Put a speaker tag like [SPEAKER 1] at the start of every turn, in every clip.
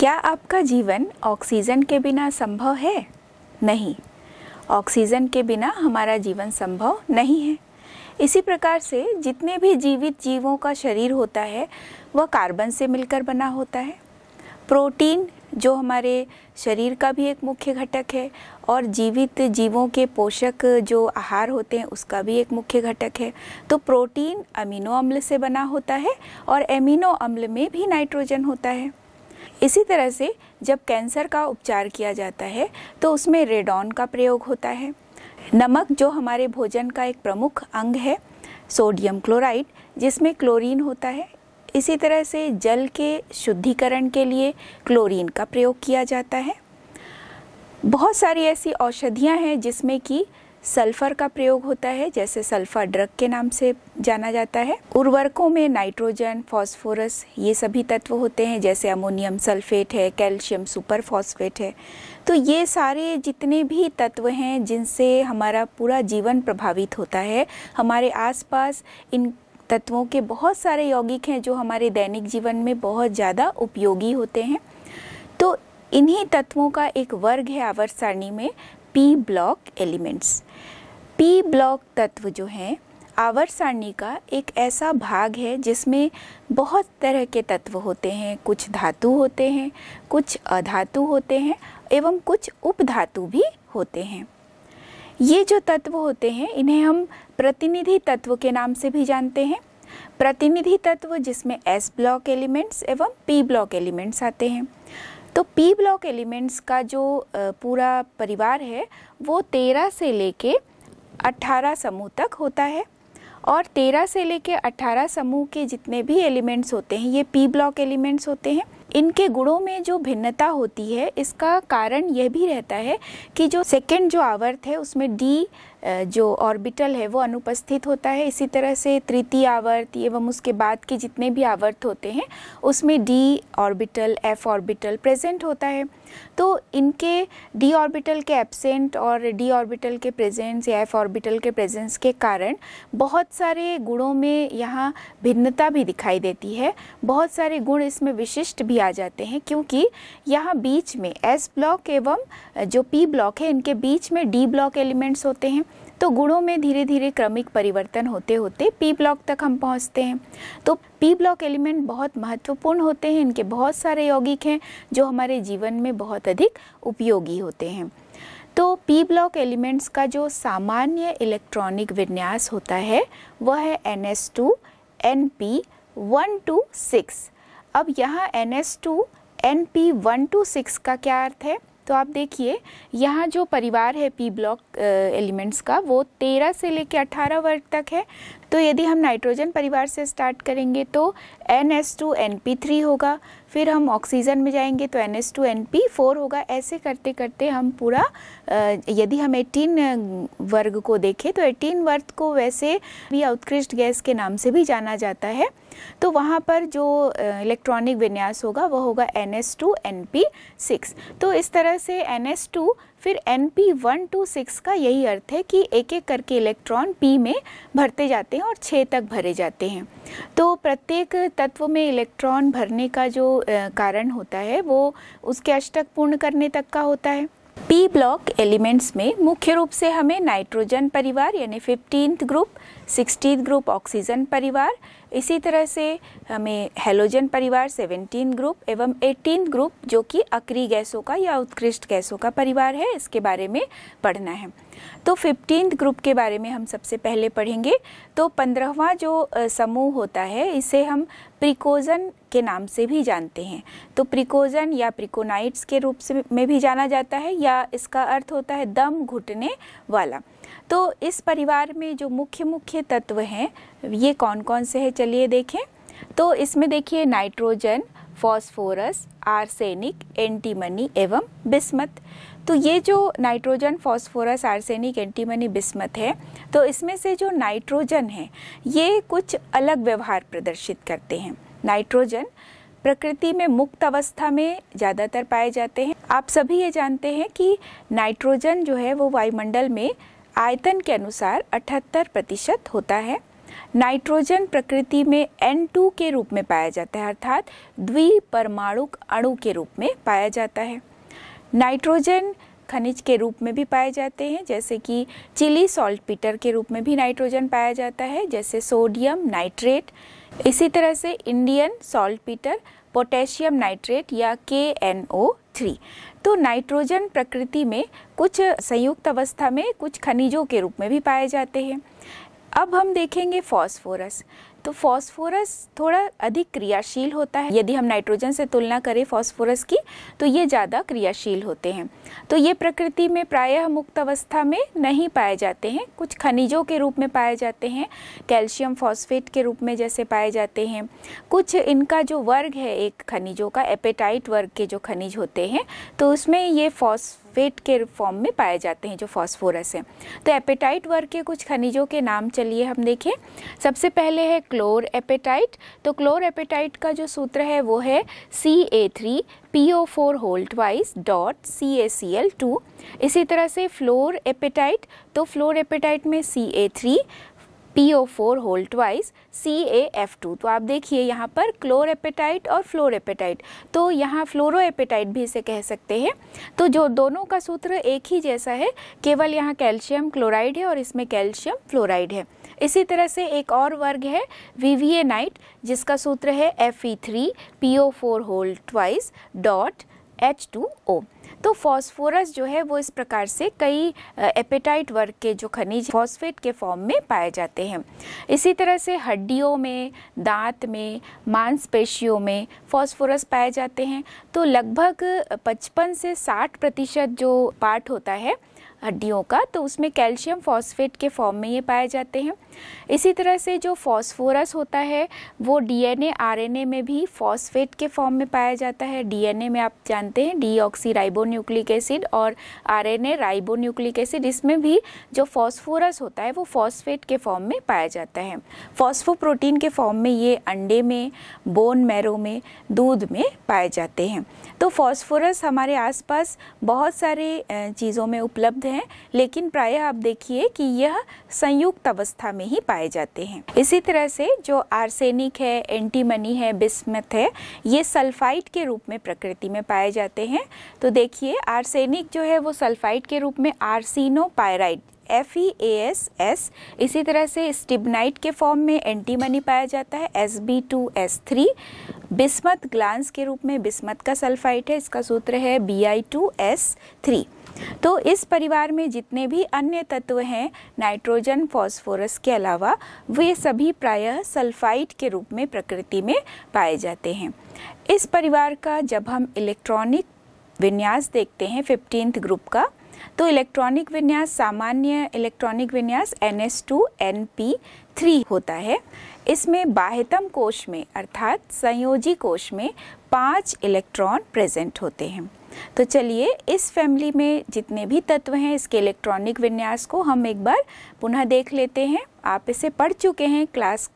[SPEAKER 1] क्या आपका जीवन ऑक्सीजन के बिना संभव है नहीं ऑक्सीजन के बिना हमारा जीवन संभव नहीं है इसी प्रकार से जितने भी जीवित जीवों का शरीर होता है वह कार्बन से मिलकर बना होता है प्रोटीन जो हमारे शरीर का भी एक मुख्य घटक है और जीवित जीवों के पोषक जो आहार होते हैं उसका भी एक मुख्य घटक है तो प्रोटीन अमीनो अम्ल से बना होता है और एमिनो अम्ल में भी नाइट्रोजन होता है इसी तरह से जब कैंसर का उपचार किया जाता है तो उसमें रेडॉन का प्रयोग होता है नमक जो हमारे भोजन का एक प्रमुख अंग है सोडियम क्लोराइड जिसमें क्लोरीन होता है इसी तरह से जल के शुद्धिकरण के लिए क्लोरीन का प्रयोग किया जाता है बहुत सारी ऐसी औषधियाँ हैं जिसमें कि सल्फर का प्रयोग होता है जैसे सल्फर ड्रग के नाम से जाना जाता है उर्वरकों में नाइट्रोजन फास्फोरस ये सभी तत्व होते हैं जैसे अमोनियम सल्फेट है कैल्शियम सुपर फॉस्फेट है तो ये सारे जितने भी तत्व हैं जिनसे हमारा पूरा जीवन प्रभावित होता है हमारे आसपास इन तत्वों के बहुत सारे यौगिक हैं जो हमारे दैनिक जीवन में बहुत ज़्यादा उपयोगी होते हैं तो इन्हीं तत्वों का एक वर्ग है आवर्त सारणी में P block elements P block तत्व जो हैं आवर सारणी का एक ऐसा भाग है जिसमें बहुत तरह के तत्व होते हैं कुछ धातु होते हैं कुछ अधातु होते हैं एवं कुछ उपधातु भी होते हैं ये जो तत्व होते हैं इन्हें हम प्रतिनिधि तत्व के नाम से भी जानते हैं प्रतिनिधि तत्व जिसमें एस ब्लॉक एलिमेंट्स एवं पी ब्लॉक एलिमेंट्स आते हैं तो पी ब्लॉक एलिमेंट्स का जो पूरा परिवार है वो तेरह से लेके 18 समूह तक होता है और 13 से लेकर 18 समूह के जितने भी एलिमेंट्स होते हैं ये पी ब्लॉक एलिमेंट्स होते हैं इनके गुणों में जो भिन्नता होती है इसका कारण यह भी रहता है कि जो सेकेंड जो आवर्त है उसमें डी जो ऑर्बिटल है वो अनुपस्थित होता है इसी तरह से तृतीय आवर्त एवं उसके बाद के जितने भी आवर्त होते हैं उसमें D orbital F orbital present होता है तो इनके डी ऑर्बिटल के एब्सेंट और डी ऑर्बिटल के प्रेजेंस या एफ ऑर्बिटल के प्रेजेंस के कारण बहुत सारे गुणों में यहाँ भिन्नता भी दिखाई देती है बहुत सारे गुण इसमें विशिष्ट भी आ जाते हैं क्योंकि यहाँ बीच में एस ब्लॉक एवं जो पी ब्लॉक है इनके बीच में डी ब्लॉक एलिमेंट्स होते हैं तो गुणों में धीरे धीरे क्रमिक परिवर्तन होते होते पी ब्लॉक तक हम पहुंचते हैं तो पी ब्लॉक एलिमेंट बहुत महत्वपूर्ण होते हैं इनके बहुत सारे यौगिक हैं जो हमारे जीवन में बहुत अधिक उपयोगी होते हैं तो पी ब्लॉक एलिमेंट्स का जो सामान्य इलेक्ट्रॉनिक विन्यास होता है वह है N S two N P one to six अब यहाँ N S two N P one to six का क्या अर्थ है तो आप देखिए यहाँ जो परिवार है पी ब्लॉक एलिमेंट्स का वो तेरह से लेकर अट्ठारह वर्ग तक है तो यदि हम नाइट्रोजन परिवार से स्टार्ट करेंगे तो N S two N P three होगा फिर हम ऑक्सीजन में जाएंगे तो N S two N P four होगा ऐसे करते करते हम पूरा यदि हम एटीन वर्ग को देखें तो एटीन वर्ग को वैसे भी उत्कृष्ट गैस के नाम से भी जाना जाता है तो वहाँ पर जो इलेक्ट्रॉनिक विन्यास होगा वह होगा N S two N P six तो इस तरह से एन एस टू फिर N P one to six का यही अर्थ है कि एक एक करके इलेक्ट्रॉन पी में भरते जाते हैं और छः तक भरे जाते हैं तो प्रत्येक तत्व में इलेक्ट्रॉन भरने का जो कारण होता है वो उसके अष्टक पूर्ण करने तक का होता है पी ब्लॉक एलिमेंट्स में मुख्य रूप से हमें नाइट्रोजन परिवार यानी fifteenth group sixteen group oxygen परिवार इसी तरह से हमें हेलोजन परिवार सेवेंटीन ग्रुप एवं एटीन ग्रुप जो कि अक्री गैसों का या उत्कृष्ट गैसों का परिवार है इसके बारे में पढ़ना है तो फिफ्टीन ग्रुप के बारे में हम सबसे पहले पढ़ेंगे तो पंद्रहवा जो समूह होता है इसे हम प्रिकोजन के नाम से भी जानते हैं तो प्रिकोजन या प्रिकोनाइट्स के रूप से में भी जाना जाता है या इसका अर्थ होता है दम घुटने वाला तो इस परिवार में जो मुख्य मुख्य तत्व हैं ये कौन कौन से हैं चलिए देखें तो इसमें देखिए नाइट्रोजन फॉस्फोरस आर्सेनिक एंटीमनी एवं बिस्मत तो ये जो nitrogen phosphorus arsenic antimony bismuth है तो इसमें से जो नाइट्रोजन है ये कुछ अलग व्यवहार प्रदर्शित करते हैं नाइट्रोजन प्रकृति में मुक्त अवस्था में ज़्यादातर पाए जाते हैं आप सभी ये जानते हैं कि नाइट्रोजन जो है वो वायुमंडल में आयतन के अनुसार 78 प्रतिशत होता है नाइट्रोजन प्रकृति में N2 के रूप में पाया जाता है अर्थात द्विपरमाणुक अणु के रूप में पाया जाता है नाइट्रोजन खनिज के रूप में भी पाए जाते हैं जैसे कि चिली सॉल्ट पीटर के रूप में भी नाइट्रोजन पाया जाता है जैसे सोडियम नाइट्रेट इसी तरह से Indian saltpetre potassium nitrate या के थ्री तो नाइट्रोजन प्रकृति में कुछ संयुक्त अवस्था में कुछ खनिजों के रूप में भी पाए जाते हैं अब हम देखेंगे फॉस्फोरस तो फास्फोरस थोड़ा अधिक क्रियाशील होता है यदि हम नाइट्रोजन से तुलना करें फास्फोरस की तो ये ज़्यादा क्रियाशील होते हैं तो ये प्रकृति में प्रायः मुक्त अवस्था में नहीं पाए जाते हैं कुछ खनिजों के रूप में पाए जाते हैं कैल्शियम फॉस्फेट के रूप में जैसे पाए जाते हैं कुछ इनका जो वर्ग है एक खनिजों का एपेटाइट वर्ग के जो खनिज होते हैं तो उसमें ये फॉस फॉस्फेट के फॉर्म में पाए जाते हैं जो फॉस्फोरस हैं तो एपेटाइट वर्ग के कुछ खनिजों के नाम चलिए हम देखें सबसे पहले है क्लोर एपेटाइट तो क्लोर एपेटाइट का जो सूत्र है वो है C A three P O four whole twice dot C A C L two इसी तरह से फ्लोर एपेटाइट तो फ्लोर एपेटाइट में C A three P O C whole twice two तो आप देखिए यहाँ पर एपेटाइट और फ्लोरेपेटाइट तो यहाँ फ्लोरोएपेटाइट भी इसे कह सकते हैं तो जो दोनों का सूत्र एक ही जैसा है केवल यहाँ कैल्शियम क्लोराइड है और इसमें कैल्शियम फ्लोराइड है इसी तरह से एक और वर्ग है ए नाइट जिसका सूत्र है F E three O four whole twice dot H two O तो फास्फोरस जो है वो इस प्रकार से कई एपेटाइट वर्ग के जो खनिज फॉस्फेट के फॉर्म में पाए जाते हैं इसी तरह से हड्डियों में दांत में मांसपेशियों में फॉस्फोरस पाए जाते हैं तो लगभग 55 से 60 प्रतिशत जो पार्ट होता है हड्डियों का तो उसमें कैल्शियम फॉस्फेट के फॉर्म में ये पाए जाते हैं इसी तरह से जो फॉस्फोरस होता है वो डीएनए आरएनए में भी फॉस्फेट के फॉर्म में पाया जाता है डीएनए में आप जानते हैं डी राइबोन्यूक्लिक एसिड और आरएनए राइबोन्यूक्लिक एसिड इसमें भी जो फॉस्फोरस होता है वो फॉस्फेट के फॉर्म में पाया जाता है फॉस्फोप्रोटीन के फॉर्म में ये अंडे में बोन मैरो में दूध में पाए जाते हैं तो फास्फोरस हमारे आसपास बहुत सारे चीज़ों में उपलब्ध हैं लेकिन प्रायः आप देखिए कि यह संयुक्त अवस्था में ही पाए जाते हैं इसी तरह से जो आर्सेनिक है एंटीमनी है बिस्मथ है ये सल्फाइड के रूप में प्रकृति में पाए जाते हैं तो देखिए आर्सेनिक जो है वो सल्फाइड के रूप में arsenopyrite F E A S S इसी तरह से स्टिबनाइट के फॉर्म में एंटी मनी पाया जाता है S B two S three bismuth glance के रूप में बिस्मत का सल्फाइट है इसका सूत्र है B I two S three तो इस परिवार में जितने भी अन्य तत्व हैं नाइट्रोजन फॉस्फोरस के अलावा वे सभी प्रायः सल्फाइट के रूप में प्रकृति में पाए जाते हैं इस परिवार का जब हम इलेक्ट्रॉनिक विन्यास देखते हैं फिफ्टींथ ग्रुप का तो इलेक्ट्रॉनिक विन्यास सामान्य इलेक्ट्रॉनिक विन्यास N S two N P three होता है इसमें बाह्यतम कोश में अर्थात संयोजी कोश में पांच इलेक्ट्रॉन प्रेजेंट होते हैं तो चलिए इस फैमिली में जितने भी तत्व हैं इसके इलेक्ट्रॉनिक विन्यास को हम एक बार पुनः देख लेते हैं आप इसे पढ़ चुके हैं क्लास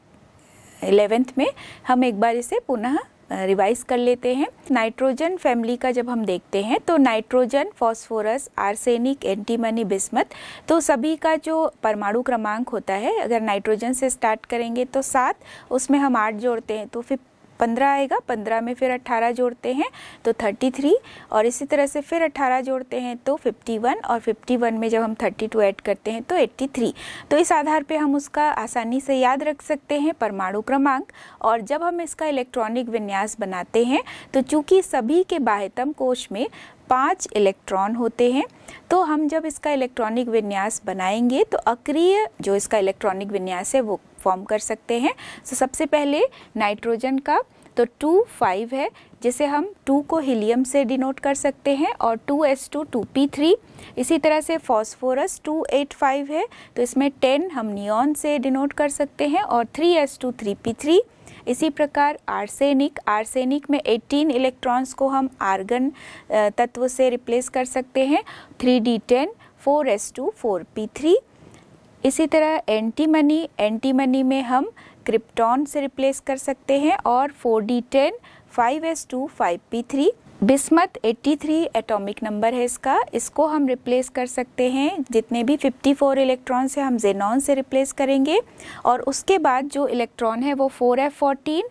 [SPEAKER 1] इलेवेंथ में हम एक बार इसे पुनः रिवाइज कर लेते हैं नाइट्रोजन फैमिली का जब हम देखते हैं तो nitrogen phosphorus arsenic antimony bismuth तो सभी का जो परमाणु क्रमांक होता है अगर नाइट्रोजन से स्टार्ट करेंगे तो सात उसमें हम आठ जोड़ते हैं तो फिर पंद्रह आएगा पंद्रह में फिर अट्ठारह जोड़ते हैं तो थर्टी थ्री और इसी तरह से फिर अट्ठारह जोड़ते हैं तो फिफ्टी वन और फिफ्टी वन में जब हम थर्टी टू ऐड करते हैं तो एट्टी थ्री तो इस आधार पर हम उसका आसानी से याद रख सकते हैं परमाणु क्रमांक और जब हम इसका इलेक्ट्रॉनिक विन्यास बनाते हैं तो चूंकि सभी के बाह्यतम कोश में पाँच इलेक्ट्रॉन होते हैं तो हम जब इसका इलेक्ट्रॉनिक विन्यास बनाएंगे तो अक्रिय जो इसका इलेक्ट्रॉनिक विन्यास है वो फॉर्म कर सकते हैं so, सबसे पहले नाइट्रोजन का तो टू फाइव है जिसे हम टू को हीलियम से डिनोट कर सकते हैं और two S two two P three इसी तरह से फॉस्फोरस टू एट फाइव है तो इसमें टेन हम नियॉन से डिनोट कर सकते हैं और three S two three P three इसी प्रकार आर्सेनिक आर्सेनिक में 18 इलेक्ट्रॉन्स को हम आर्गन तत्व से रिप्लेस कर सकते हैं three D ten four S two four P three इसी तरह एंटी मनी एंटी मनी में हम क्रिप्टॉन से रिप्लेस कर सकते हैं और four D ten five S two five P three bismuth 83 atomic number है इसका इसको हम रिप्लेस कर सकते हैं जितने भी 54 इलेक्ट्रॉन्स हैं हम जेनॉन से रिप्लेस करेंगे और उसके बाद जो इलेक्ट्रॉन है वो 4F14,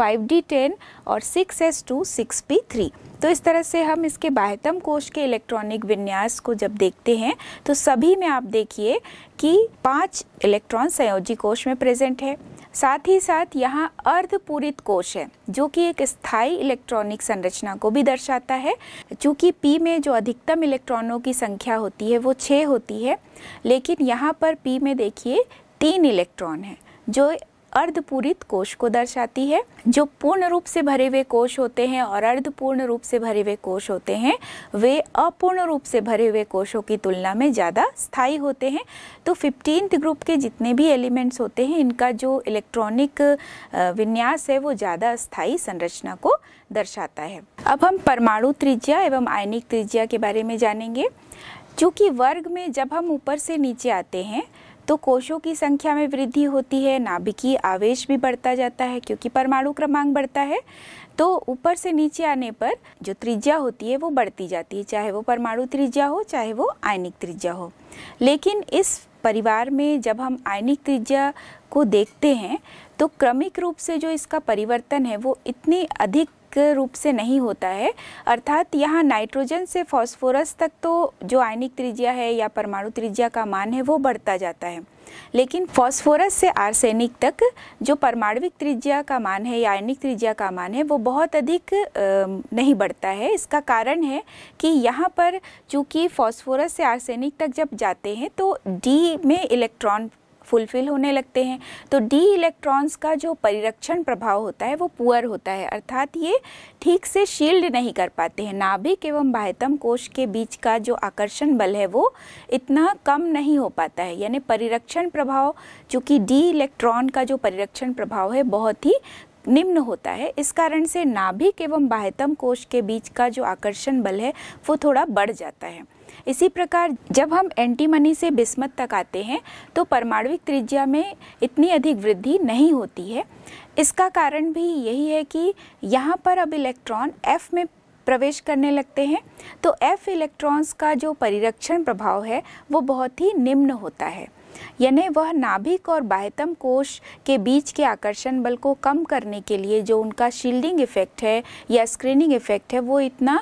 [SPEAKER 1] 5D10 और 6S2, 6P3 तो इस तरह से हम इसके बाह्यतम कोश के इलेक्ट्रॉनिक विन्यास को जब देखते हैं तो सभी में आप देखिए कि पांच इलेक्ट्रॉन संयोजी कोश में प्रेजेंट है साथ ही साथ यहाँ अर्धपूरित कोश है जो कि एक स्थायी इलेक्ट्रॉनिक संरचना को भी दर्शाता है चूँकि पी में जो अधिकतम इलेक्ट्रॉनों की संख्या होती है वो छः होती है लेकिन यहाँ पर पी में देखिए तीन इलेक्ट्रॉन है जो अर्धपूरित कोश को दर्शाती है जो पूर्ण रूप से भरे हुए कोश होते हैं और अर्धपूर्ण रूप से भरे हुए कोश होते हैं वे अपूर्ण रूप से भरे हुए कोशों की तुलना में ज़्यादा स्थायी होते हैं तो फिफ्टींथ ग्रुप के जितने भी एलिमेंट्स होते हैं इनका जो इलेक्ट्रॉनिक विन्यास है वो ज़्यादा स्थायी संरचना को दर्शाता है अब हम परमाणु त्रिज्या एवं आयनिक त्रिज्या के बारे में जानेंगे चूँकि वर्ग में जब हम ऊपर से नीचे आते हैं तो कोशों की संख्या में वृद्धि होती है नाभिकीय आवेश भी बढ़ता जाता है क्योंकि परमाणु क्रमांक बढ़ता है तो ऊपर से नीचे आने पर जो त्रिज्या होती है वो बढ़ती जाती है चाहे वो परमाणु त्रिज्या हो चाहे वो आयनिक त्रिज्या हो लेकिन इस परिवार में जब हम आयनिक त्रिज्या को देखते हैं तो क्रमिक रूप से जो इसका परिवर्तन है वो इतनी अधिक एक रूप से नहीं होता है अर्थात यहाँ नाइट्रोजन से फॉस्फोरस तक तो जो आयनिक त्रिज्या है या परमाणु त्रिज्या का मान है वो बढ़ता जाता है लेकिन फास्फोरस से आर्सेनिक तक जो परमाणविक त्रिज्या का मान है या आयनिक त्रिज्या का मान है वो बहुत अधिक नहीं बढ़ता है इसका कारण है कि यहाँ पर चूँकि फास्फोरस से आर्सेनिक तक जब जाते हैं तो डी में इलेक्ट्रॉन फुलफिल होने लगते हैं तो डी इलेक्ट्रॉन्स का जो परिरक्षण प्रभाव होता है वो पुअर होता है अर्थात ये ठीक से शील्ड नहीं कर पाते हैं नाभिक एवं बाह्यतम कोश के बीच का जो आकर्षण बल है वो इतना कम नहीं हो पाता है यानी परिरक्षण प्रभाव चूँकि डी इलेक्ट्रॉन का जो परिरक्षण प्रभाव है बहुत ही निम्न होता है इस कारण से नाभिक एवं बाह्यतम कोश के बीच का जो आकर्षण बल है वो थोड़ा बढ़ जाता है इसी प्रकार जब हम एंटीमनी से बिस्मत तक आते हैं तो परमाणुिक त्रिज्या में इतनी अधिक वृद्धि नहीं होती है इसका कारण भी यही है कि यहाँ पर अब इलेक्ट्रॉन एफ में प्रवेश करने लगते हैं तो एफ इलेक्ट्रॉन्स का जो परिरक्षण प्रभाव है वो बहुत ही निम्न होता है यानी वह नाभिक और बाह्यतम कोश के बीच के आकर्षण बल को कम करने के लिए जो उनका शील्डिंग इफेक्ट है या स्क्रीनिंग इफेक्ट है वो इतना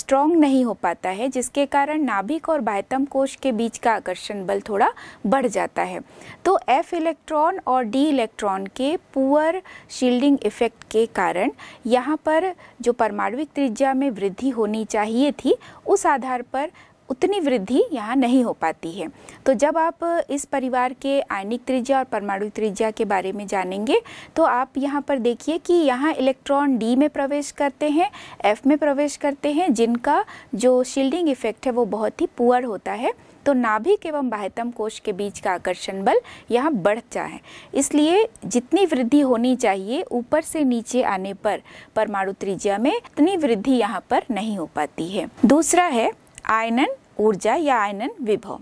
[SPEAKER 1] स्ट्रॉन्ग नहीं हो पाता है जिसके कारण नाभिक और बाह्यतम कोश के बीच का आकर्षण बल थोड़ा बढ़ जाता है तो एफ इलेक्ट्रॉन और डी इलेक्ट्रॉन के पुअर शील्डिंग इफेक्ट के कारण यहाँ पर जो परमाणु त्रिज्या में वृद्धि होनी चाहिए थी उस आधार पर उतनी वृद्धि यहाँ नहीं हो पाती है तो जब आप इस परिवार के आयनिक त्रिज्या और परमाणु त्रिज्या के बारे में जानेंगे तो आप यहाँ पर देखिए कि यहाँ इलेक्ट्रॉन डी में प्रवेश करते हैं एफ में प्रवेश करते हैं जिनका जो शील्डिंग इफेक्ट है वो बहुत ही पुअर होता है तो नाभिक एवं बाह्यतम कोश के बीच का आकर्षण बल यहाँ बढ़ता है इसलिए जितनी वृद्धि होनी चाहिए ऊपर से नीचे आने पर परमाणु त्रिज्या में उतनी वृद्धि यहाँ पर नहीं हो पाती है दूसरा है आयनन ऊर्जा या आयनन विभव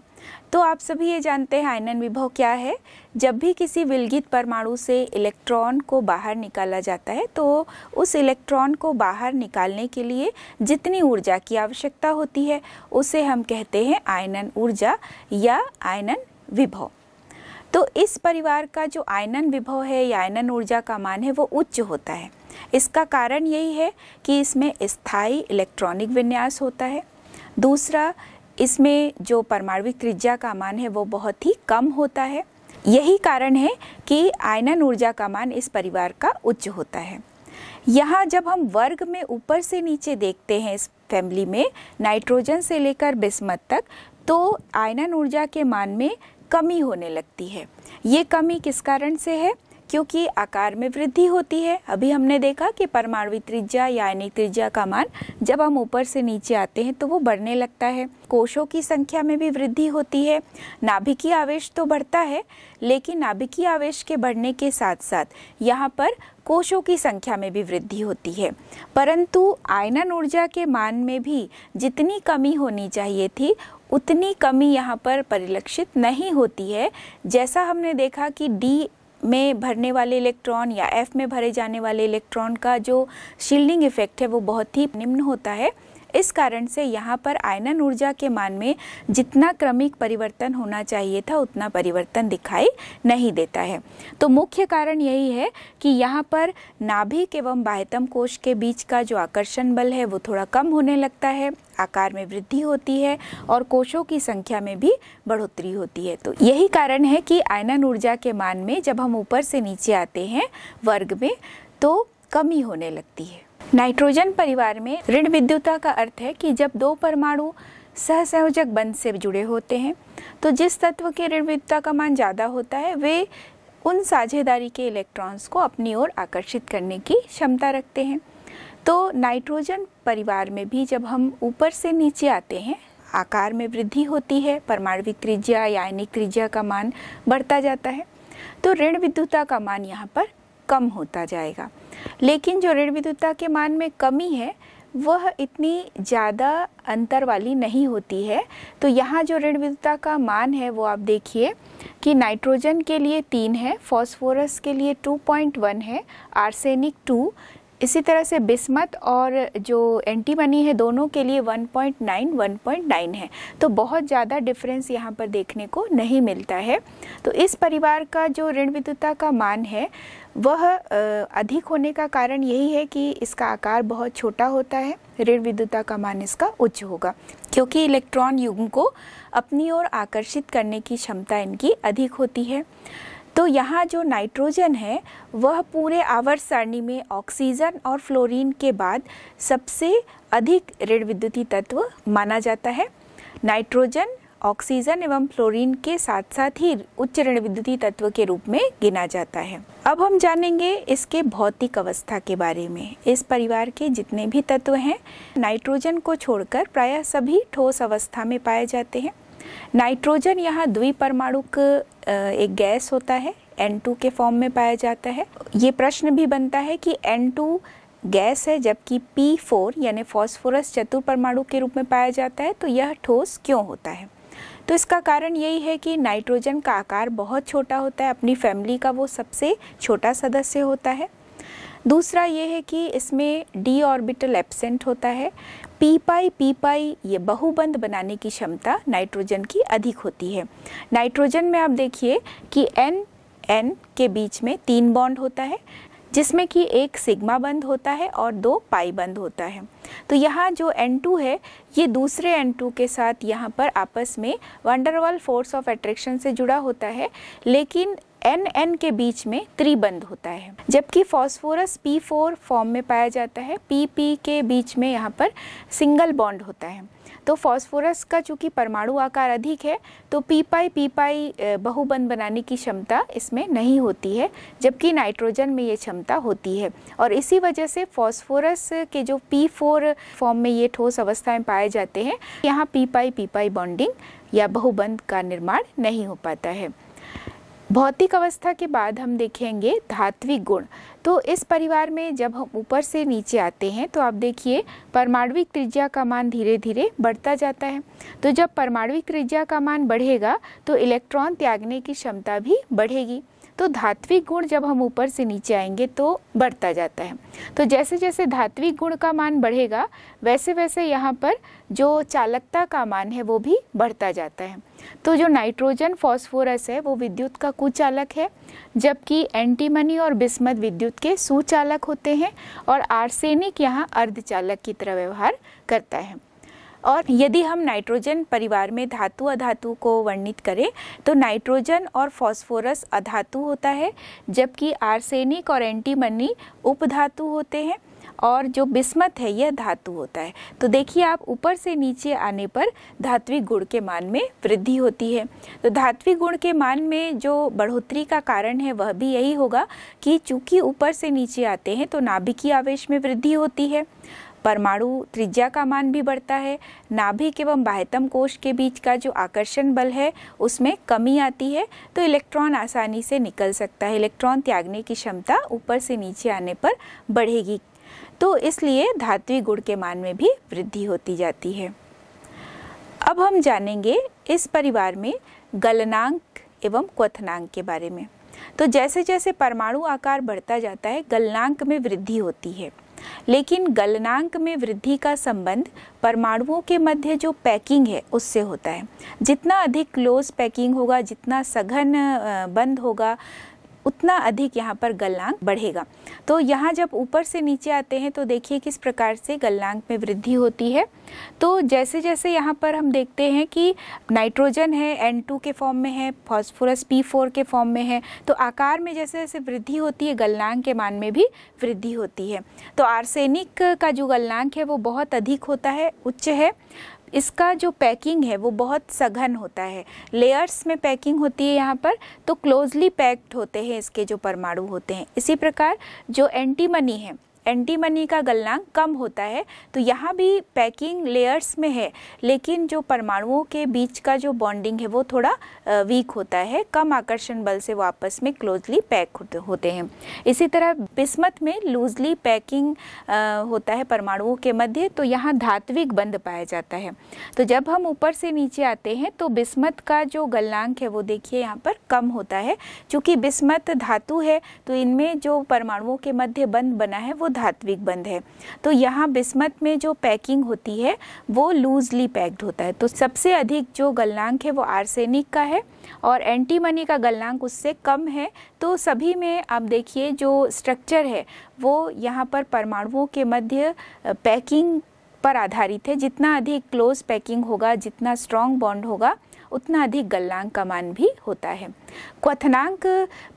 [SPEAKER 1] तो आप सभी ये जानते हैं आयनन विभव क्या है जब भी किसी विलगित परमाणु से इलेक्ट्रॉन को बाहर निकाला जाता है तो उस इलेक्ट्रॉन को बाहर निकालने के लिए जितनी ऊर्जा की आवश्यकता होती है उसे हम कहते हैं आयनन ऊर्जा या आयनन विभव तो इस परिवार का जो आयनन विभव है या आयनन ऊर्जा का मान है वो उच्च होता है इसका कारण यही है कि इसमें स्थायी इलेक्ट्रॉनिक विन्यास होता है दूसरा इसमें जो परमाणविक त्रिज्या का मान है वो बहुत ही कम होता है यही कारण है कि आयनन ऊर्जा का मान इस परिवार का उच्च होता है यहाँ जब हम वर्ग में ऊपर से नीचे देखते हैं इस फैमिली में नाइट्रोजन से लेकर बिस्मत तक तो आयनन ऊर्जा के मान में कमी होने लगती है ये कमी किस कारण से है क्योंकि आकार में वृद्धि होती है अभी हमने देखा कि परमाणु त्रिज्या यानी त्रिज्या का मान जब हम ऊपर से नीचे आते हैं तो वो बढ़ने लगता है कोशों की संख्या में भी वृद्धि होती है नाभिकीय आवेश तो बढ़ता है लेकिन नाभिकीय आवेश के बढ़ने के साथ साथ यहाँ पर कोशों की संख्या में भी वृद्धि होती है परंतु आयनन ऊर्जा के मान में भी जितनी कमी होनी चाहिए थी उतनी कमी यहाँ पर परिलक्षित नहीं होती है जैसा हमने देखा कि डी में भरने वाले इलेक्ट्रॉन या एफ में भरे जाने वाले इलेक्ट्रॉन का जो शील्डिंग इफेक्ट है वो बहुत ही निम्न होता है इस कारण से यहाँ पर आयनन ऊर्जा के मान में जितना क्रमिक परिवर्तन होना चाहिए था उतना परिवर्तन दिखाई नहीं देता है तो मुख्य कारण यही है कि यहाँ पर नाभिक एवं बाह्यतम कोश के बीच का जो आकर्षण बल है वो थोड़ा कम होने लगता है आकार में वृद्धि होती है और कोशों की संख्या में भी बढ़ोतरी होती है तो यही कारण है कि आयनन ऊर्जा के मान में जब हम ऊपर से नीचे आते हैं वर्ग में तो कमी होने लगती है नाइट्रोजन परिवार में ऋण विद्युता का अर्थ है कि जब दो परमाणु सहसंयोजक बंध से जुड़े होते हैं तो जिस तत्व के ऋण विद्युता का मान ज़्यादा होता है वे उन साझेदारी के इलेक्ट्रॉन्स को अपनी ओर आकर्षित करने की क्षमता रखते हैं तो नाइट्रोजन परिवार में भी जब हम ऊपर से नीचे आते हैं आकार में वृद्धि होती है परमाणु त्रिज्या या आयनिक त्रिज्या का मान बढ़ता जाता है तो ऋण विद्युता का मान यहाँ पर कम होता जाएगा लेकिन जो ऋण विद्युता के मान में कमी है वह इतनी ज़्यादा अंतर वाली नहीं होती है तो यहाँ जो ऋण विद्युता का मान है वो आप देखिए कि नाइट्रोजन के लिए तीन है फॉस्फोरस के लिए 2.1 है आर्सेनिक टू इसी तरह से बिस्मत और जो एंटीमनी है दोनों के लिए 1.9 1.9 है तो बहुत ज़्यादा डिफरेंस यहाँ पर देखने को नहीं मिलता है तो इस परिवार का जो ऋण विद्युता का मान है वह अधिक होने का कारण यही है कि इसका आकार बहुत छोटा होता है ऋण विद्युता का मान इसका उच्च होगा क्योंकि इलेक्ट्रॉन युग्म को अपनी ओर आकर्षित करने की क्षमता इनकी अधिक होती है तो यहाँ जो नाइट्रोजन है वह पूरे आवर्त सारणी में ऑक्सीजन और फ्लोरीन के बाद सबसे अधिक ऋण विद्युती तत्व माना जाता है नाइट्रोजन ऑक्सीजन एवं फ्लोरीन के साथ साथ ही उच्च ऋण विद्युतीय तत्व के रूप में गिना जाता है अब हम जानेंगे इसके भौतिक अवस्था के बारे में इस परिवार के जितने भी तत्व हैं नाइट्रोजन को छोड़कर प्रायः सभी ठोस अवस्था में पाए जाते हैं नाइट्रोजन यहाँ द्विपरमाणुक एक गैस होता है N2 के फॉर्म में पाया जाता है ये प्रश्न भी बनता है कि N2 गैस है जबकि P4 यानी फास्फोरस चतुर्परमाणु के रूप में पाया जाता है तो यह ठोस क्यों होता है तो इसका कारण यही है कि नाइट्रोजन का आकार बहुत छोटा होता है अपनी फैमिली का वो सबसे छोटा सदस्य होता है दूसरा ये है कि इसमें डी ऑर्बिटल एब्सेंट होता है पी पाई पी पाई ये बहुबंद बनाने की क्षमता नाइट्रोजन की अधिक होती है नाइट्रोजन में आप देखिए कि एन एन के बीच में तीन बॉन्ड होता है जिसमें कि एक सिग्मा बंद होता है और दो पाई बंद होता है तो यहाँ जो N2 है ये दूसरे N2 के साथ यहाँ पर आपस में वंडरवल फोर्स ऑफ एट्रैक्शन से जुड़ा होता है लेकिन एन एन के बीच में त्रिबंध होता है जबकि पी फोर फॉर्म में पाया जाता है पी पी के बीच में यहाँ पर सिंगल बॉन्ड होता है तो फास्फोरस का चूंकि परमाणु आकार अधिक है तो पी पाई पी पाई बहुबंद बनाने की क्षमता इसमें नहीं होती है जबकि नाइट्रोजन में ये क्षमता होती है और इसी वजह से फॉस्फोरस के जो पी फोर फॉर्म में ये ठोस अवस्थाएं पाए जाते हैं यहाँ P pi P pi bonding या बहुबंद का निर्माण नहीं हो पाता है भौतिक अवस्था के बाद हम देखेंगे धात्विक गुण तो इस परिवार में जब हम ऊपर से नीचे आते हैं तो आप देखिए परमाणुिक त्रिज्या का मान धीरे धीरे बढ़ता जाता है तो जब परमाणुिक त्रिज्या का मान बढ़ेगा तो इलेक्ट्रॉन त्यागने की क्षमता भी बढ़ेगी तो धात्विक गुण जब हम ऊपर से नीचे आएंगे तो बढ़ता जाता है तो जैसे जैसे धात्विक गुण का मान बढ़ेगा वैसे वैसे यहाँ पर जो चालकता का मान है वो भी बढ़ता जाता है तो जो नाइट्रोजन फॉस्फोरस है वो विद्युत का कुचालक है जबकि एंटीमनी और बिस्मत विद्युत के सुचालक होते हैं और आर्सेनिक यहाँ अर्धचालक की तरह व्यवहार करता है और यदि हम नाइट्रोजन परिवार में धातु अधातु को वर्णित करें तो नाइट्रोजन और फॉस्फोरस अधातु होता है जबकि आर्सेनिक और एंटीमनी उपधातु होते हैं और जो बिस्मत है यह धातु होता है तो देखिए आप ऊपर से नीचे आने पर धात्विक गुण के मान में वृद्धि होती है तो धात्विक गुण के मान में जो बढ़ोतरी का कारण है वह भी यही होगा कि चूंकि ऊपर से नीचे आते हैं तो नाभिकीय आवेश में वृद्धि होती है परमाणु त्रिज्या का मान भी बढ़ता है नाभिक एवं बाह्यतम कोश के बीच का जो आकर्षण बल है उसमें कमी आती है तो इलेक्ट्रॉन आसानी से निकल सकता है इलेक्ट्रॉन त्यागने की क्षमता ऊपर से नीचे आने पर बढ़ेगी तो इसलिए धात्वी गुण के मान में भी वृद्धि होती जाती है अब हम जानेंगे इस परिवार में गलनांक एवं क्वथनांक के बारे में तो जैसे जैसे परमाणु आकार बढ़ता जाता है गलनांक में वृद्धि होती है लेकिन गलनांक में वृद्धि का संबंध परमाणुओं के मध्य जो पैकिंग है उससे होता है जितना अधिक क्लोज पैकिंग होगा जितना सघन बंद होगा उतना अधिक यहाँ पर गलनांक बढ़ेगा तो यहाँ जब ऊपर से नीचे आते हैं तो देखिए किस प्रकार से गलनांक में वृद्धि होती है तो जैसे जैसे यहाँ पर हम देखते हैं कि नाइट्रोजन है एन के फॉर्म में है फॉस्फोरस पी के फॉर्म में है तो आकार में जैसे जैसे वृद्धि होती है गलनांक के मान में भी वृद्धि होती है तो आर्सेनिक का जो गलनांक है वो बहुत अधिक होता है उच्च है इसका जो पैकिंग है वो बहुत सघन होता है लेयर्स में पैकिंग होती है यहाँ पर तो क्लोजली पैक्ड होते हैं इसके जो परमाणु होते हैं इसी प्रकार जो एंटीमनी है एंटीमनी का गलनांक कम होता है तो यहाँ भी पैकिंग लेयर्स में है लेकिन जो परमाणुओं के बीच का जो बॉन्डिंग है वो थोड़ा वीक होता है कम आकर्षण बल से वो आपस में क्लोजली पैक होते हैं इसी तरह बिस्मत में लूजली पैकिंग होता है परमाणुओं के मध्य तो यहाँ धात्विक बंद पाया जाता है तो जब हम ऊपर से नीचे आते हैं तो बिस्मत का जो गलनांक है वो देखिए यहाँ पर कम होता है चूँकि बिस्मत धातु है तो इनमें जो परमाणुओं के मध्य बंद बना है वो धात्विक बंध है तो यहाँ बिस्मत में जो पैकिंग होती है वो लूजली पैक्ड होता है तो सबसे अधिक जो गलनांक है वो आर्सेनिक का है और एंटीमनी का गलनांक उससे कम है तो सभी में आप देखिए जो स्ट्रक्चर है वो यहाँ पर परमाणुओं के मध्य पैकिंग पर आधारित है जितना अधिक क्लोज पैकिंग होगा जितना स्ट्रॉन्ग बॉन्ड होगा उतना अधिक गलनांग का मान भी होता है क्वथनांक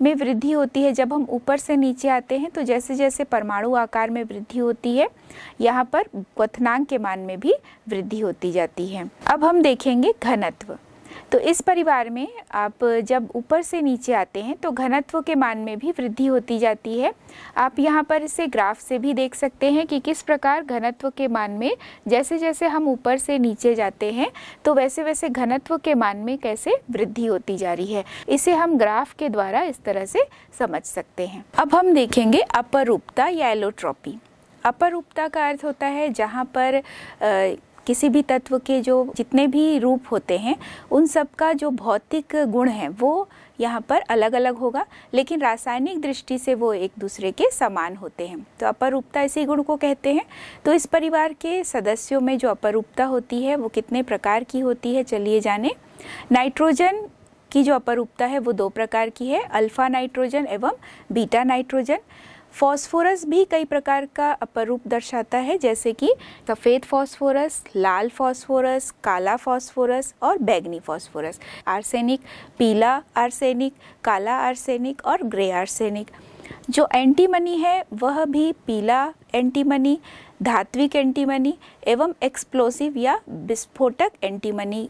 [SPEAKER 1] में वृद्धि होती है जब हम ऊपर से नीचे आते हैं तो जैसे जैसे परमाणु आकार में वृद्धि होती है यहाँ पर क्वथनांक के मान में भी वृद्धि होती जाती है अब हम देखेंगे घनत्व तो इस परिवार में आप जब ऊपर से नीचे आते हैं तो घनत्व के मान में भी वृद्धि होती जाती है आप यहाँ पर इसे ग्राफ से भी देख सकते हैं कि किस प्रकार घनत्व के मान में जैसे जैसे हम ऊपर से नीचे जाते हैं तो वैसे वैसे घनत्व के मान में कैसे वृद्धि होती जा रही है इसे हम ग्राफ के द्वारा इस तरह से समझ सकते हैं अब हम देखेंगे अपरूपता या एलोट्रॉपी अपरूपता का अर्थ होता है जहाँ पर किसी भी तत्व के जो जितने भी रूप होते हैं उन सब का जो भौतिक गुण है वो यहाँ पर अलग अलग होगा लेकिन रासायनिक दृष्टि से वो एक दूसरे के समान होते हैं तो अपरूपता इसी गुण को कहते हैं तो इस परिवार के सदस्यों में जो अपरूपता होती है वो कितने प्रकार की होती है चलिए जाने नाइट्रोजन की जो अपरूपता है वो दो प्रकार की है अल्फा नाइट्रोजन एवं बीटा नाइट्रोजन फॉस्फोरस भी कई प्रकार का अपरूप दर्शाता है जैसे कि सफ़ेद फॉस्फोरस लाल फॉस्फोरस काला फॉस्फोरस और बैगनी फॉस्फोरस आर्सेनिक पीला आर्सेनिक काला आर्सेनिक और ग्रे आर्सेनिक जो एंटीमनी है वह भी पीला एंटीमनी धात्विक एंटीमनी एवं एक्सप्लोसिव या विस्फोटक एंटीमनी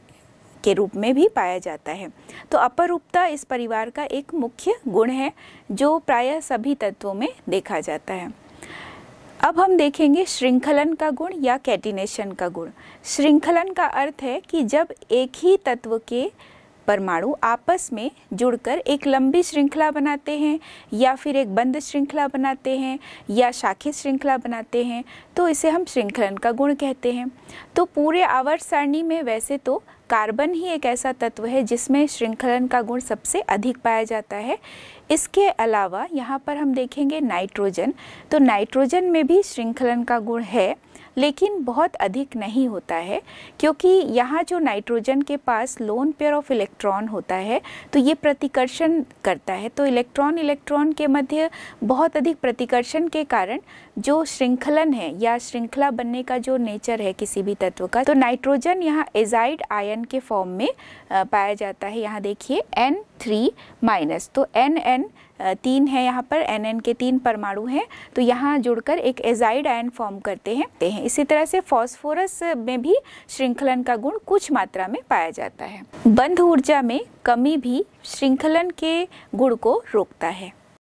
[SPEAKER 1] के रूप में भी पाया जाता है तो अपरूपता इस परिवार का एक मुख्य गुण है जो प्रायः सभी तत्वों में देखा जाता है अब हम देखेंगे श्रृंखलन का गुण या कैटिनेशन का गुण श्रृंखलन का अर्थ है कि जब एक ही तत्व के परमाणु आपस में जुड़कर एक लंबी श्रृंखला बनाते हैं या फिर एक बंद श्रृंखला बनाते हैं या शाखी श्रृंखला बनाते हैं तो इसे हम श्रृंखलन का गुण कहते हैं तो पूरे आवर्त सारणी में वैसे तो कार्बन ही एक ऐसा तत्व है जिसमें श्रृंखलन का गुण सबसे अधिक पाया जाता है इसके अलावा यहाँ पर हम देखेंगे नाइट्रोजन तो नाइट्रोजन में भी श्रृंखलन का गुण है लेकिन बहुत अधिक नहीं होता है क्योंकि यहाँ जो नाइट्रोजन के पास लोन पेयर ऑफ इलेक्ट्रॉन होता है तो ये प्रतिकर्षण करता है तो इलेक्ट्रॉन इलेक्ट्रॉन के मध्य बहुत अधिक प्रतिकर्षण के कारण जो श्रृंखलन है या श्रृंखला बनने का जो नेचर है किसी भी तत्व का तो नाइट्रोजन यहाँ एजाइड आयन एन के फॉर्म में पाया जाता है यहाँ देखिए एन थ्री माइनस तो एन एन तीन है यहाँ पर एन एन के तीन परमाणु हैं तो यहाँ जुड़कर एक एजाइड आयन फॉर्म करते हैं इसी तरह से फॉस्फोरस में भी श्रृंखलन का गुण कुछ मात्रा में पाया जाता है बंध ऊर्जा में कमी भी श्रृंखलन के गुण को रोकता है